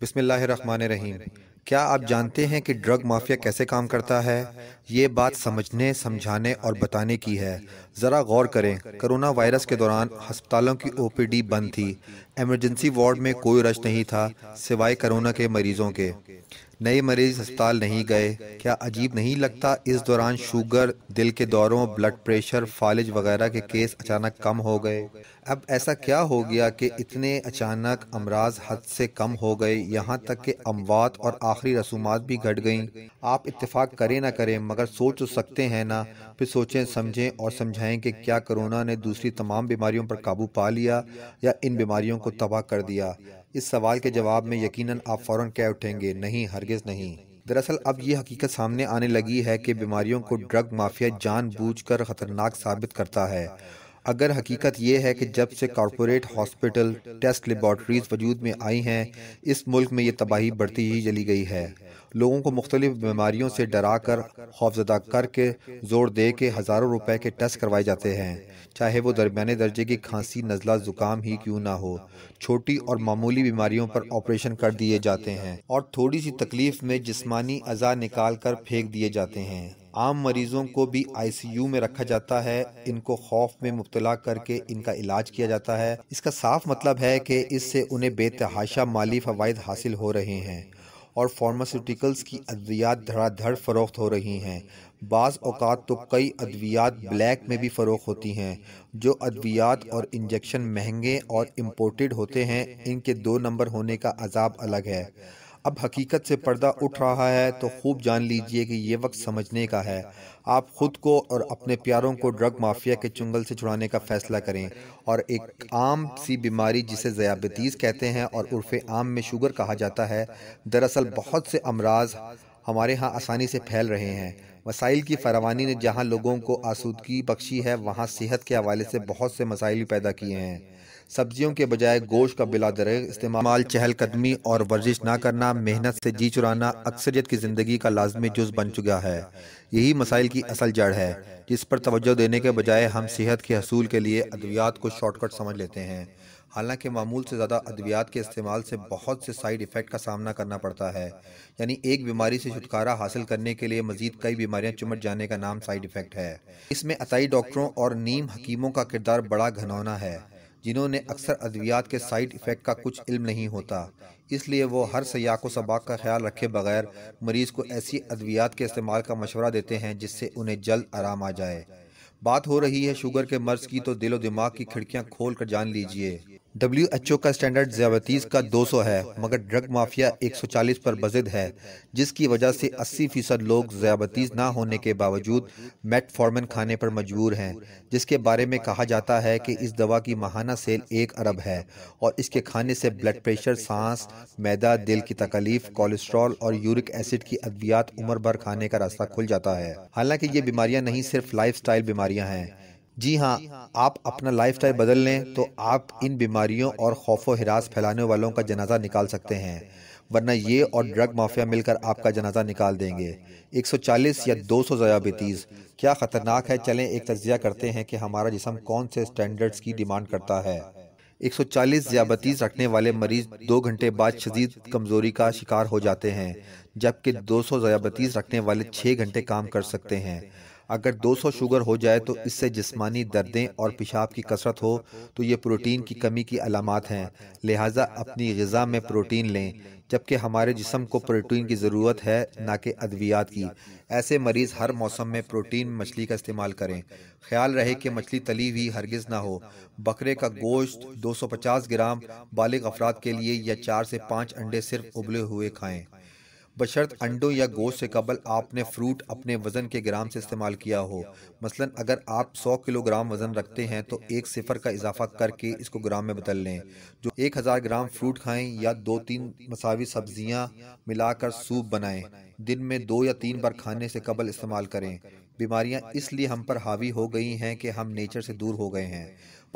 बिस्मिल्लाहिर्रहमानिर्रहीम क्या आप जानते हैं कि ड्रग माफिया कैसे काम करता है ये बात समझने समझाने और बताने की है ज़रा गौर करें कोरोना वायरस के दौरान अस्पतालों की ओपीडी बंद थी एमरजेंसी वार्ड में कोई रश नहीं था सिवाय कोरोना के मरीजों के नए मरीज अस्पताल नहीं गए क्या अजीब नहीं लगता इस दौरान शुगर दिल के दौरों ब्लड प्रेशर फालिज वगैरह के केस अचानक कम हो गए अब ऐसा क्या हो गया कि इतने अचानक अमराज हद से कम हो गए यहाँ तक कि अमवात और आखिरी रसूमात भी घट गईं आप इत्तेफाक करें ना करें मगर सोच तो सकते हैं ना फिर सोचें समझें और समझाएं कि क्या कोरोना ने दूसरी तमाम बीमारियों पर काबू पा लिया या इन बीमारियों को तबाह कर दिया इस सवाल के जवाब में यकीनन आप फौरन कह उठेंगे नहीं हरगिज नहीं दरअसल अब ये हकीकत सामने आने लगी है कि बीमारियों को ड्रग माफिया जानबूझकर खतरनाक साबित करता है अगर हकीकत यह है कि जब से कॉरपोरेट हॉस्पिटल टेस्ट लेबॉर्ट्रीज वजूद में आई हैं इस मुल्क में ये तबाही बढ़ती ही चली गई है लोगों को मुख्तलिफ बीमारियों से डरा कर खौफजदा करके जोर दे के हज़ारों रुपए के टेस्ट करवाए जाते हैं चाहे वो दरमिया दर्जे की खांसी नज़ला ज़ुकाम ही क्यों ना हो छोटी और मामूली बीमारियों पर ऑपरेशन कर दिए जाते हैं और थोड़ी सी तकलीफ में जिसमानी अज़ा निकाल कर फेंक दिए जाते हैं आम मरीजों को भी आईसीयू में रखा जाता है इनको खौफ में मुबतला करके इनका इलाज किया जाता है इसका साफ मतलब है कि इससे उन्हें बेतहाशा माली फ़वाद हासिल हो रहे हैं और फार्मास्यूटिकल्स की अद्वियात धड़ाधड़ फरोख्त हो रही हैं बाज़ अवत तो कई अद्वियात ब्लैक में भी फ़रोख होती हैं जो अद्वियात और इंजेक्शन महंगे और इम्पोर्टेड होते हैं इनके दो नंबर होने का अजाब अलग है अब हकीकत से पर्दा उठ रहा है तो खूब जान लीजिए कि ये वक्त समझने का है आप खुद को और अपने प्यारों को ड्रग माफिया के चुंगल से छुड़ाने का फैसला करें और एक आम सी बीमारी जिसे ज़याबतीस कहते हैं और उर्फ आम में शुगर कहा जाता है दरअसल बहुत से अमराज हमारे यहाँ आसानी से फैल रहे हैं वसाइल की फरावानी ने जहाँ लोगों को आसूदगी बख्शी है वहाँ सेहत के हवाले से बहुत से मसाइल पैदा किए हैं सब्जियों के बजाय गोश्त का दर इस्तेमाल चहलकदमी और वर्जिश ना करना मेहनत से जी चुराना अक्सरियत की ज़िंदगी का लाजमी जुज बन चुका है यही मसाइल की असल जड़ है जिस पर तोज्जो देने के बजाय हम सेहत के हसूल के लिए अद्वियात को शॉर्टकट समझ लेते हैं हालांकि मामूल से ज़्यादा अद्वियात के इस्तेमाल से बहुत से साइड इफ़ेक्ट का सामना करना पड़ता है यानी एक बीमारी से छुटकारा हासिल करने के लिए मजीद कई बीमारियां चुमट जाने का नाम साइड इफ़ेक्ट है इसमें असाई डॉक्टरों और नीम हकीमों का किरदार बड़ा घनौना है जिन्होंने अक्सर अद्वियात के साइड इफ़ेक्ट का कुछ इल्म नहीं होता इसलिए वो हर सयाक व सबाक का ख्याल रखे बगैर मरीज़ को ऐसी अद्वियात के इस्तेमाल का मशवरा देते हैं जिससे उन्हें जल्द आराम आ जाए बात हो रही है शुगर के मर्ज की तो दिलो दिमाग की खिड़कियाँ खोल कर जान लीजिए डब्ल्यू एच ओ का स्टैंडर्ड ज्यावतीस का 200 है मगर ड्रग माफिया 140 पर बजिद है जिसकी वजह से 80 फीसद लोग ज्यावतीस ना होने के बावजूद मेटफॉर्मन खाने पर मजबूर हैं जिसके बारे में कहा जाता है कि इस दवा की माहाना सेल एक अरब है और इसके खाने से ब्लड प्रेशर सांस मैदा दिल की तकलीफ कोलेस्ट्रॉल और यूरिक एसिड की अद्वियात उम्र भर खाने का रास्ता खुल जाता है हालांकि ये बीमारियाँ नहीं सिर्फ लाइफ बीमारियां हैं हाँ, जी हाँ आप अपना स्टाइल बदल लें तो आप इन बीमारियों और खौफ हिरास फैलाने वालों का जनाजा निकाल सकते हैं वरना ये और ड्रग माफिया मिलकर आपका जनाजा निकाल देंगे 140 या 200 सौ जयाबतीस क्या ख़तरनाक है चलें एक तजिया करते हैं कि हमारा जिसम कौन से स्टैंडर्ड्स की डिमांड करता है 140 जयाबतीस रखने वाले मरीज दो घंटे बाद शदीद कमज़ोरी का शिकार हो जाते हैं जबकि 200 सौ जयाबतीस रखने वाले छः घंटे काम कर सकते हैं अगर 200 शुगर हो जाए तो इससे जिस्मानी दर्दें और पेशाब की कसरत हो तो ये प्रोटीन की कमी की अलामत हैं लिहाजा अपनी गज़ा में प्रोटीन लें जबकि हमारे जिसम को प्रोटीन की ज़रूरत है ना कि अद्वियात की ऐसे मरीज़ हर मौसम में प्रोटीन मछली का इस्तेमाल करें ख्याल रहे कि मछली तली हुई हरगिज़ ना हो बकरे का गोश्त 250 ग्राम बालिग अफराद के लिए या चार से पाँच अंडे सिर्फ उबले हुए खाएँ बशर्त अंडों या गोश्त से कबल आपने फ्रूट अपने वज़न के ग्राम से इस्तेमाल किया हो मसलन अगर आप 100 किलोग्राम वज़न रखते हैं तो एक सिफर का इजाफा करके इसको ग्राम में बदल लें जो 1000 ग्राम फ्रूट खाएं या दो तीन मसावी सब्जियां मिलाकर सूप बनाएं दिन में दो या तीन बार खाने से कबल इस्तेमाल करें बीमारियां इसलिए हम पर हावी हो गई हैं कि हम नेचर से दूर हो गए हैं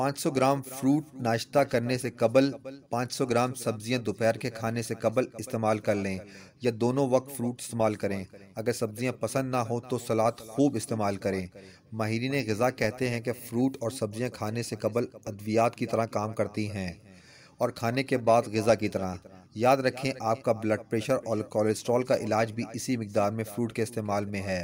500 ग्राम फ्रूट नाश्ता करने से कबल 500 ग्राम सब्जियां दोपहर के खाने से कबल इस्तेमाल कर लें या दोनों वक्त फ्रूट इस्तेमाल करें अगर सब्जियां पसंद ना हो तो सलाद खूब इस्तेमाल करें माहरीन गज़ा कहते हैं कि फ्रूट और सब्जियां खाने से कबल अद्वियात की तरह काम करती हैं और खाने के बाद गज़ा की तरह याद रखें आपका ब्लड प्रेशर और कोलेस्ट्रॉल का इलाज भी इसी मकदार में फ्रूट के इस्तेमाल में है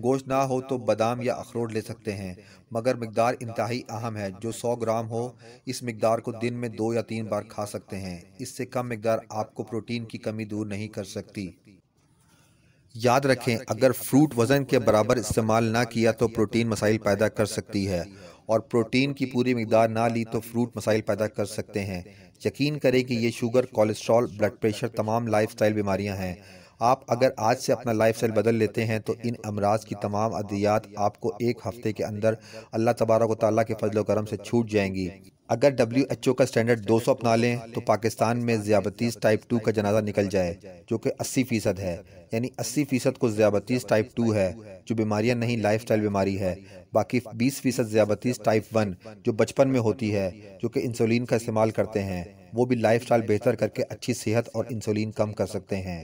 गोश्त ना हो तो, तो बादाम या अखरोट ले सकते हैं मगर मकदार इंतहाई अहम है जो 100 ग्राम हो इस मकदार को दिन में दो या तीन बार खा सकते हैं इससे कम मकदार आपको प्रोटीन की कमी दूर नहीं कर सकती याद रखें अगर फ्रूट वज़न के बराबर इस्तेमाल ना तो किया तो प्रोटीन मसाइल पैदा कर सकती है और प्रोटीन की पूरी मकदार ना ली तो फ्रूट मसाइल पैदा कर सकते हैं यकीन करें कि ये शुगर कोलेस्ट्रॉल ब्लड प्रेशर तमाम लाइफस्टाइल बीमारियां हैं आप अगर आज से अपना लाइफ स्टाइल बदल लेते हैं तो इन अमराज की तमाम अद्वियात आपको एक हफ्ते के अंदर अल्लाह तबारक ताली के फजल करम से छूट जाएंगी अगर डब्ल्यू एच ओ का स्टैंडर्ड दो सौ अपना लें तो पाकिस्तान में ज़ियाबतीस टाइप टू का जनाजा निकल जाए जो कि अस्सी फीसद है यानी अस्सी फीसद को ज़ियाबतीस टाइप टू है जो बीमारियां नहीं लाइफ स्टाइल बीमारी है बाकी बीस फीसद ज़ियाबतीस टाइप वन जो बचपन में होती है जो कि इंसुलिन का इस्तेमाल करते हैं वो भी लाइफ स्टाइल बेहतर करके अच्छी सेहत और इंसुलिन कम कर सकते हैं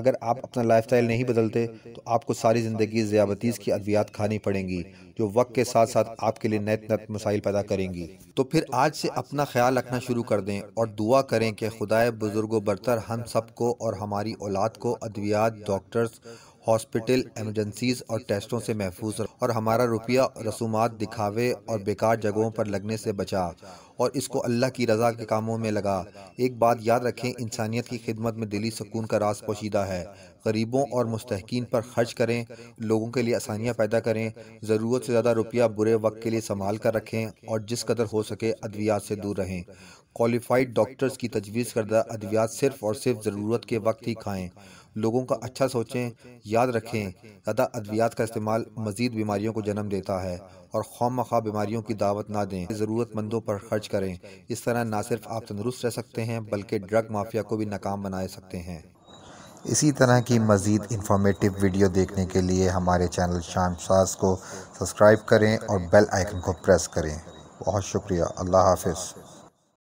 अगर आप अपना स्टाइल नहीं बदलते तो आपको सारी ज़िंदगी ज़ियाबतीज़ की अद्वियात खानी पड़ेंगी जो वक्त के साथ साथ आपके लिए नए नत मसाइल पैदा करेंगी तो फिर आज से अपना ख्याल रखना शुरू कर दें और दुआ करें कि खुदाए बुजुर्गो बरतर हम सबको और हमारी औलाद को अद्वियात डॉक्टर्स हॉस्पिटल एमरजेंसीज और टेस्टों से महफूज और हमारा रुपया रसूमात दिखावे और बेकार जगहों पर लगने से बचा और इसको अल्लाह की रज़ा के कामों में लगा एक बात याद रखें इंसानियत की खिदमत में दिली सुकून का रास पोशीदा है गरीबों और मुस्तकिन पर खर्च करें लोगों के लिए आसानियाँ पैदा करें ज़रूरत से ज़्यादा रुपया बुरे वक्त के लिए संभाल कर रखें और जिस कदर हो सके अद्वियात से दूर रहें क्वालिफाइड डॉक्टर्स की तजवीज़ करदा अद्वियात सिर्फ और सिर्फ ज़रूरत के वक्त ही खाएँ लोगों का अच्छा सोचें याद रखें ज़्यादा अद्वियात का इस्तेमाल मज़ीद बीमारियों को जन्म देता है और खौम खा बीमारियों की दावत ना दें ज़रूरतमंदों पर खर्च खर्च करें इस तरह ना सिर्फ आप तंदुरुस्त रह सकते हैं बल्कि ड्रग माफिया को भी नाकाम बना सकते हैं इसी तरह की मज़ीद इंफॉर्मेटिव वीडियो देखने के लिए हमारे चैनल शाम साज को सब्सक्राइब करें और बेल आइकन को प्रेस करें बहुत शुक्रिया अल्लाह हाफिज़